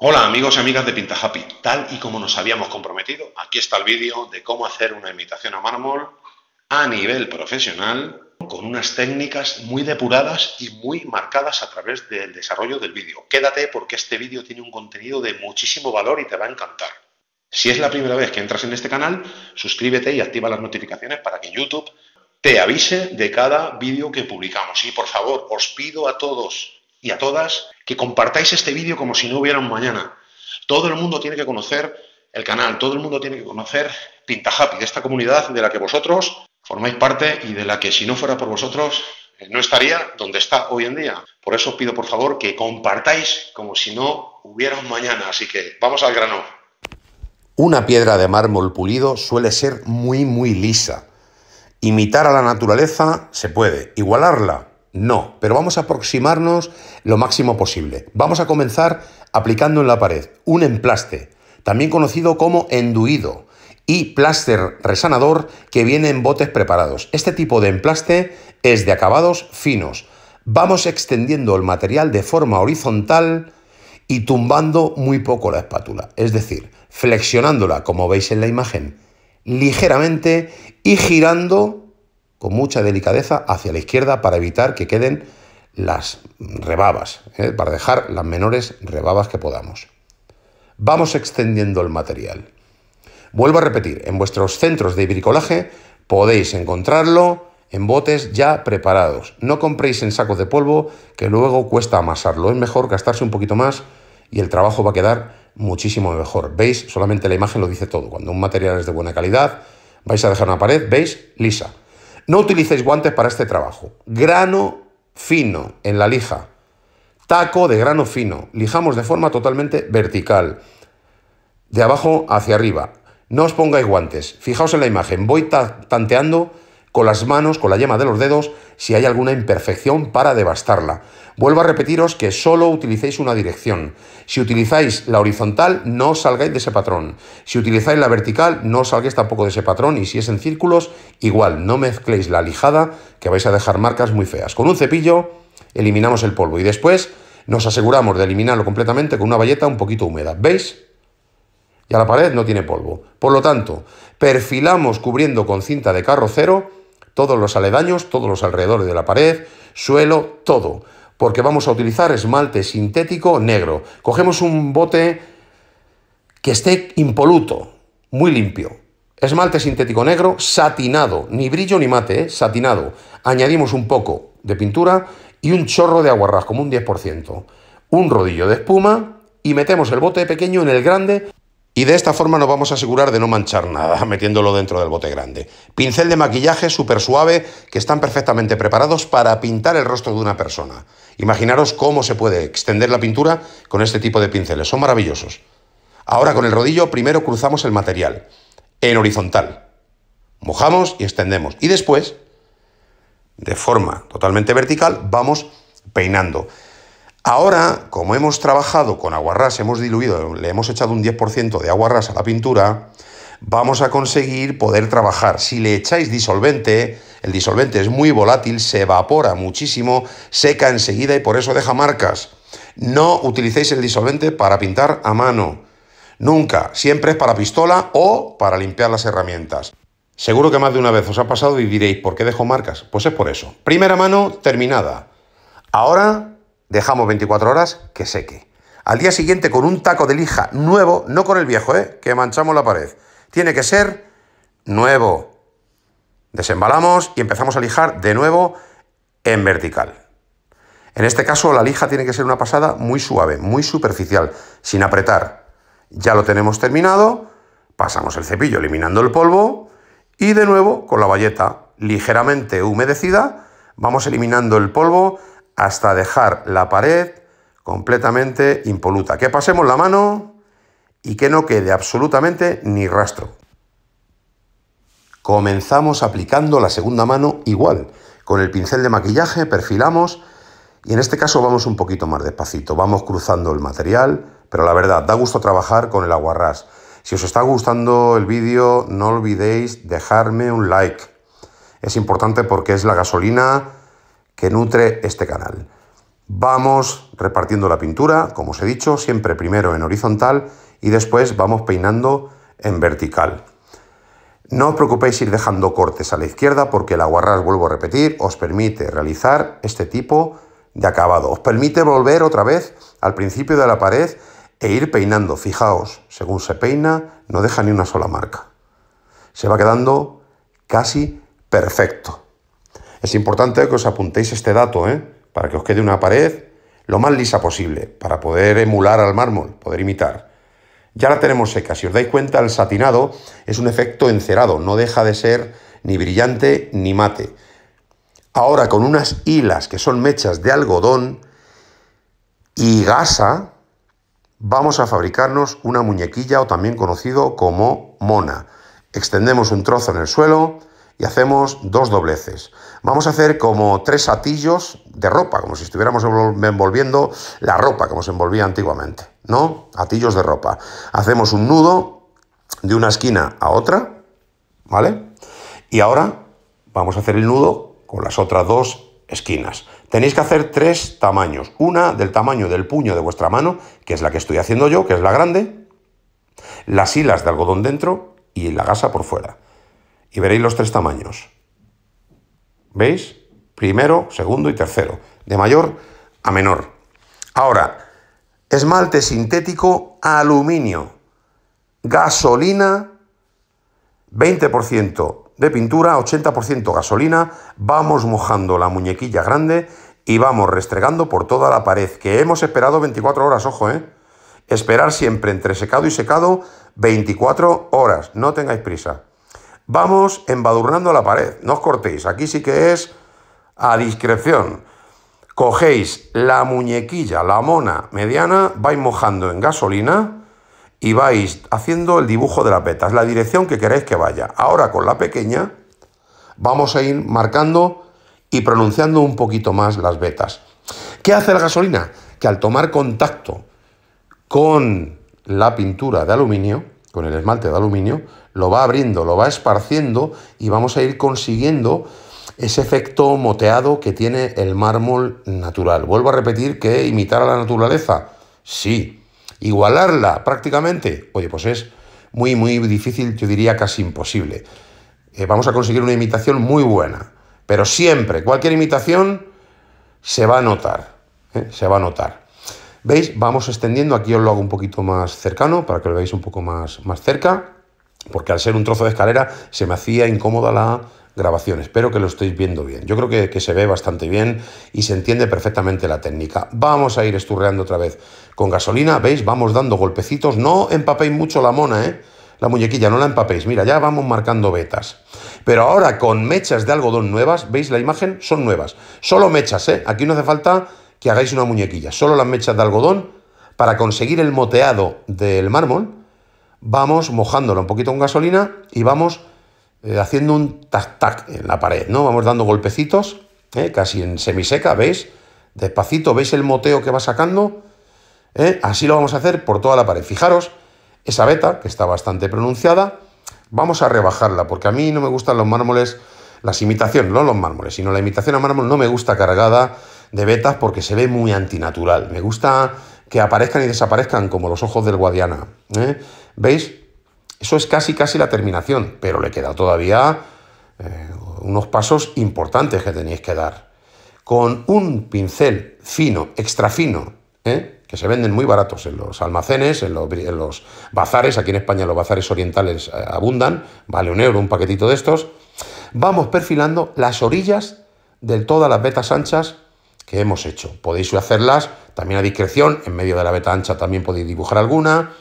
Hola amigos y amigas de Pinta Happy. Tal y como nos habíamos comprometido, aquí está el vídeo de cómo hacer una imitación a mármol a nivel profesional con unas técnicas muy depuradas y muy marcadas a través del desarrollo del vídeo. Quédate porque este vídeo tiene un contenido de muchísimo valor y te va a encantar. Si es la primera vez que entras en este canal, suscríbete y activa las notificaciones para que YouTube te avise de cada vídeo que publicamos. Y por favor, os pido a todos y a todas que compartáis este vídeo como si no hubiera un mañana. Todo el mundo tiene que conocer el canal, todo el mundo tiene que conocer Pinta Happy, esta comunidad de la que vosotros formáis parte y de la que si no fuera por vosotros eh, no estaría donde está hoy en día. Por eso os pido por favor que compartáis como si no hubiera un mañana. Así que vamos al grano. Una piedra de mármol pulido suele ser muy, muy lisa. Imitar a la naturaleza se puede, igualarla no, pero vamos a aproximarnos lo máximo posible. Vamos a comenzar aplicando en la pared un emplaste, también conocido como enduido, y pláster resanador que viene en botes preparados. Este tipo de emplaste es de acabados finos. Vamos extendiendo el material de forma horizontal y tumbando muy poco la espátula, es decir, flexionándola, como veis en la imagen, ligeramente y girando con mucha delicadeza hacia la izquierda para evitar que queden las rebabas, ¿eh? para dejar las menores rebabas que podamos. Vamos extendiendo el material. Vuelvo a repetir, en vuestros centros de bricolaje podéis encontrarlo en botes ya preparados. No compréis en sacos de polvo que luego cuesta amasarlo. Es mejor gastarse un poquito más y el trabajo va a quedar muchísimo mejor. ¿Veis? Solamente la imagen lo dice todo. Cuando un material es de buena calidad, vais a dejar una pared, ¿veis? Lisa. No utilicéis guantes para este trabajo. Grano fino en la lija. Taco de grano fino. Lijamos de forma totalmente vertical. De abajo hacia arriba. No os pongáis guantes. Fijaos en la imagen. Voy tanteando con las manos, con la yema de los dedos, si hay alguna imperfección para devastarla. Vuelvo a repetiros que solo utilicéis una dirección. Si utilizáis la horizontal, no salgáis de ese patrón. Si utilizáis la vertical, no salgáis tampoco de ese patrón. Y si es en círculos, igual, no mezcléis la lijada, que vais a dejar marcas muy feas. Con un cepillo eliminamos el polvo y después nos aseguramos de eliminarlo completamente con una valleta un poquito húmeda. ¿Veis? Ya la pared no tiene polvo. Por lo tanto, perfilamos cubriendo con cinta de carrocero todos los aledaños, todos los alrededores de la pared, suelo, todo, porque vamos a utilizar esmalte sintético negro. Cogemos un bote que esté impoluto, muy limpio. Esmalte sintético negro satinado, ni brillo ni mate, ¿eh? satinado. Añadimos un poco de pintura y un chorro de aguarras, como un 10%. Un rodillo de espuma y metemos el bote pequeño en el grande y de esta forma nos vamos a asegurar de no manchar nada metiéndolo dentro del bote grande. Pincel de maquillaje súper suave que están perfectamente preparados para pintar el rostro de una persona. Imaginaros cómo se puede extender la pintura con este tipo de pinceles, son maravillosos. Ahora con el rodillo primero cruzamos el material en horizontal. Mojamos y extendemos. Y después, de forma totalmente vertical, vamos peinando. Ahora, como hemos trabajado con aguarrás, hemos diluido, le hemos echado un 10% de aguarrás a la pintura, vamos a conseguir poder trabajar. Si le echáis disolvente, el disolvente es muy volátil, se evapora muchísimo, seca enseguida y por eso deja marcas. No utilicéis el disolvente para pintar a mano. Nunca, siempre es para pistola o para limpiar las herramientas. Seguro que más de una vez os ha pasado y diréis, ¿por qué dejo marcas? Pues es por eso. Primera mano terminada. Ahora dejamos 24 horas que seque. Al día siguiente con un taco de lija nuevo, no con el viejo, ¿eh? que manchamos la pared. Tiene que ser nuevo. Desembalamos y empezamos a lijar de nuevo en vertical. En este caso la lija tiene que ser una pasada muy suave, muy superficial, sin apretar. Ya lo tenemos terminado, pasamos el cepillo eliminando el polvo y de nuevo con la bayeta ligeramente humedecida vamos eliminando el polvo hasta dejar la pared completamente impoluta. Que pasemos la mano y que no quede absolutamente ni rastro. Comenzamos aplicando la segunda mano igual. Con el pincel de maquillaje perfilamos y en este caso vamos un poquito más despacito. Vamos cruzando el material, pero la verdad, da gusto trabajar con el aguarrás. Si os está gustando el vídeo, no olvidéis dejarme un like. Es importante porque es la gasolina que nutre este canal. Vamos repartiendo la pintura, como os he dicho, siempre primero en horizontal y después vamos peinando en vertical. No os preocupéis ir dejando cortes a la izquierda porque el aguarrás, vuelvo a repetir, os permite realizar este tipo de acabado. Os permite volver otra vez al principio de la pared e ir peinando. Fijaos, según se peina, no deja ni una sola marca. Se va quedando casi perfecto. Es importante que os apuntéis este dato, ¿eh? para que os quede una pared lo más lisa posible, para poder emular al mármol, poder imitar. Ya la tenemos seca, si os dais cuenta, el satinado es un efecto encerado, no deja de ser ni brillante ni mate. Ahora con unas hilas que son mechas de algodón y gasa, vamos a fabricarnos una muñequilla o también conocido como mona. Extendemos un trozo en el suelo, y hacemos dos dobleces. Vamos a hacer como tres atillos de ropa, como si estuviéramos envolviendo la ropa como se envolvía antiguamente, ¿no? Atillos de ropa. Hacemos un nudo de una esquina a otra, ¿vale? Y ahora vamos a hacer el nudo con las otras dos esquinas. Tenéis que hacer tres tamaños. Una del tamaño del puño de vuestra mano, que es la que estoy haciendo yo, que es la grande. Las hilas de algodón dentro y la gasa por fuera y veréis los tres tamaños. ¿Veis? Primero, segundo y tercero, de mayor a menor. Ahora, esmalte sintético aluminio, gasolina, 20% de pintura, 80% gasolina, vamos mojando la muñequilla grande y vamos restregando por toda la pared, que hemos esperado 24 horas, ojo, ¿eh? Esperar siempre entre secado y secado 24 horas, no tengáis prisa. Vamos embadurnando la pared, no os cortéis, aquí sí que es a discreción. Cogéis la muñequilla, la mona mediana, vais mojando en gasolina y vais haciendo el dibujo de la peta, la dirección que queréis que vaya. Ahora con la pequeña vamos a ir marcando y pronunciando un poquito más las vetas. ¿Qué hace la gasolina? Que al tomar contacto con la pintura de aluminio, con el esmalte de aluminio, lo va abriendo, lo va esparciendo y vamos a ir consiguiendo ese efecto moteado que tiene el mármol natural. Vuelvo a repetir que imitar a la naturaleza, sí. Igualarla prácticamente, oye, pues es muy, muy difícil, yo diría casi imposible. Eh, vamos a conseguir una imitación muy buena, pero siempre, cualquier imitación se va a notar, ¿eh? se va a notar. ¿Veis? Vamos extendiendo, aquí os lo hago un poquito más cercano para que lo veáis un poco más, más cerca, porque al ser un trozo de escalera se me hacía incómoda la grabación. Espero que lo estéis viendo bien. Yo creo que, que se ve bastante bien y se entiende perfectamente la técnica. Vamos a ir esturreando otra vez con gasolina, ¿veis? Vamos dando golpecitos, no empapéis mucho la mona, ¿eh? la muñequilla, no la empapéis. Mira, ya vamos marcando vetas. Pero ahora con mechas de algodón nuevas, ¿veis la imagen? Son nuevas. Solo mechas, ¿eh? Aquí no hace falta que hagáis una muñequilla. Solo las mechas de algodón, para conseguir el moteado del mármol, vamos mojándolo un poquito con gasolina y vamos eh, haciendo un tac-tac en la pared, ¿no? Vamos dando golpecitos, ¿eh? casi en semiseca, ¿veis? Despacito, ¿veis el moteo que va sacando? ¿Eh? Así lo vamos a hacer por toda la pared. Fijaros, esa beta que está bastante pronunciada, vamos a rebajarla, porque a mí no me gustan los mármoles, las imitaciones, no los mármoles, sino la imitación a mármol no me gusta cargada, de vetas porque se ve muy antinatural. Me gusta que aparezcan y desaparezcan como los ojos del Guadiana. ¿eh? ¿Veis? Eso es casi, casi la terminación, pero le queda todavía eh, unos pasos importantes que tenéis que dar. Con un pincel fino, extra fino, ¿eh? que se venden muy baratos en los almacenes, en los, en los, bazares, aquí en España los bazares orientales abundan, vale un euro un paquetito de estos, vamos perfilando las orillas de todas las vetas anchas que hemos hecho. Podéis hacerlas también a discreción, en medio de la beta ancha también podéis dibujar alguna,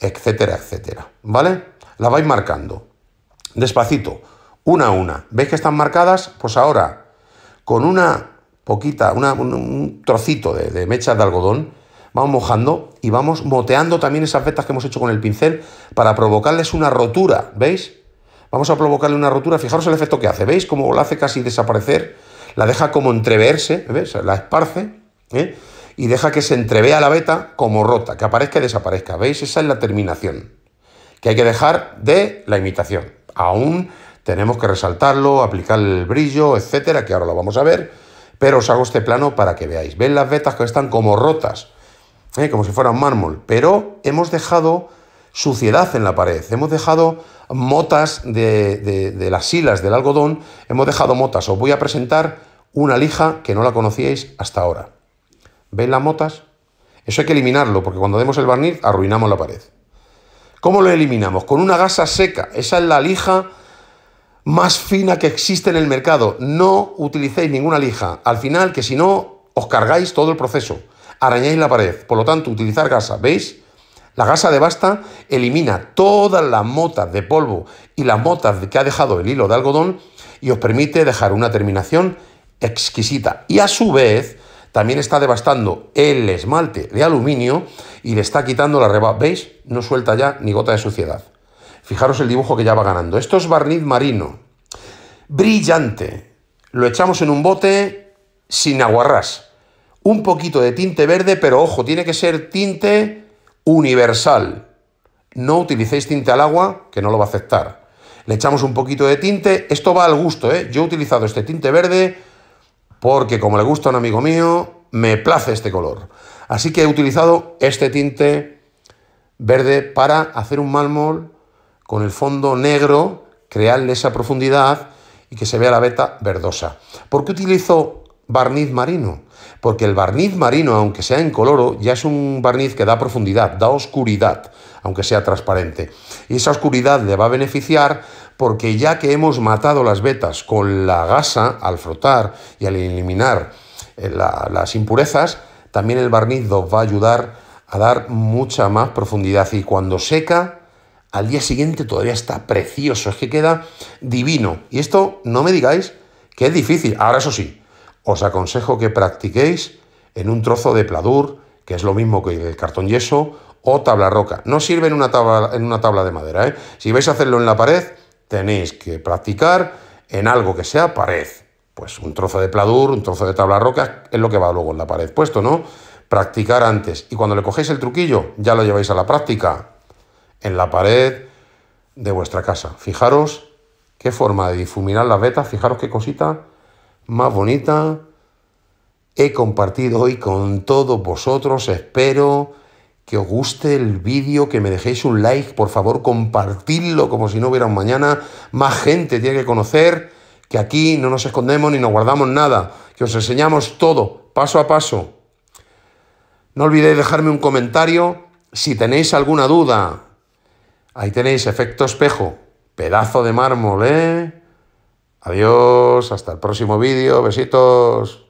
etcétera, etcétera. ¿Vale? La vais marcando. Despacito, una a una. ¿Veis que están marcadas? Pues ahora, con una poquita, un, trocito de, mecha de algodón, vamos mojando y vamos moteando también esas vetas que hemos hecho con el pincel para provocarles una rotura, ¿veis? Vamos a provocarle una rotura, fijaros el efecto que hace, ¿veis? cómo la hace casi desaparecer la deja como entreverse, ¿eh? la esparce ¿eh? y deja que se entrevea la beta como rota, que aparezca y desaparezca. ¿Veis? Esa es la terminación que hay que dejar de la imitación. Aún tenemos que resaltarlo, aplicar el brillo, etcétera, que ahora lo vamos a ver, pero os hago este plano para que veáis. Ven las vetas que están como rotas? ¿eh? como si un mármol, pero hemos dejado suciedad en la pared, hemos dejado motas de, las hilas del algodón, hemos dejado motas. Os voy a presentar una lija que no la conocíais hasta ahora. ¿Veis las motas? Eso hay que eliminarlo, porque cuando demos el barniz arruinamos la pared. ¿Cómo lo eliminamos? Con una gasa seca. Esa es la lija más fina que existe en el mercado. No utilicéis ninguna lija. Al final, que si no, os cargáis todo el proceso. Arañáis la pared. Por lo tanto, utilizar gasa. ¿Veis? La gasa de basta elimina todas las motas de polvo y las motas que ha dejado el hilo de algodón y os permite dejar una terminación exquisita. Y a su vez, también está devastando el esmalte de aluminio y le está quitando la reba. ¿Veis? No suelta ya ni gota de suciedad. Fijaros el dibujo que ya va ganando. Esto es barniz marino. Brillante. Lo echamos en un bote sin aguarrás. Un poquito de tinte verde, pero ojo, tiene que ser tinte universal. No utilicéis tinte al agua, que no lo va a aceptar. Le echamos un poquito de tinte. Esto va al gusto, ¿eh? Yo he utilizado este tinte verde porque como le gusta a un amigo mío, me place este color. Así que he utilizado este tinte verde para hacer un mármol con el fondo negro, crearle esa profundidad y que se vea la veta verdosa. ¿Por qué utilizo barniz marino, porque el barniz marino, aunque sea incoloro, ya es un barniz que da profundidad, da oscuridad, aunque sea transparente. Y esa oscuridad le va a beneficiar porque ya que hemos matado las vetas con la gasa al frotar y al eliminar eh, las impurezas, también el barniz nos va a ayudar a dar mucha más profundidad y cuando seca, al día siguiente todavía está precioso, es que queda divino. Y esto no me digáis que es difícil, ahora eso sí, os aconsejo que practiquéis en un trozo de pladur, que es lo mismo que el cartón yeso, o tabla roca. No sirve en una tabla, en una tabla de madera. ¿eh? Si vais a hacerlo en la pared, tenéis que practicar en algo que sea pared. Pues un trozo de pladur, un trozo de tabla roca, es lo que va luego en la pared puesto, ¿no? Practicar antes. Y cuando le cogéis el truquillo, ya lo lleváis a la práctica. En la pared de vuestra casa. Fijaros qué forma de difuminar las vetas, fijaros qué cosita más bonita he compartido hoy con todos vosotros. Espero que os guste el vídeo, que me dejéis un like, por favor, compartidlo como si no hubiera un mañana. Más gente tiene que conocer que aquí no nos escondemos ni nos guardamos nada, que os enseñamos todo, paso a paso. No olvidéis dejarme un comentario si tenéis alguna duda. Ahí tenéis efecto espejo, pedazo de mármol, ¿eh? Adiós, hasta el próximo vídeo, besitos.